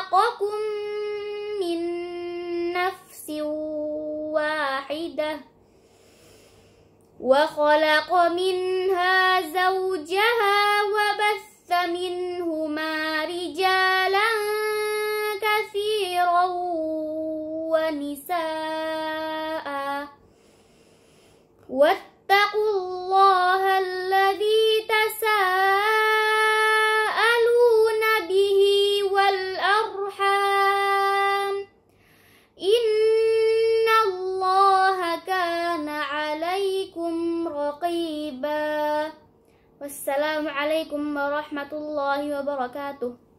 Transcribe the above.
خلقكم من نفس واحدة وخلق منها زوجها وبث منهما رجالا كثيرا ونساء واتقوا عليكم رقيبا والسلام عليكم ورحمة الله وبركاته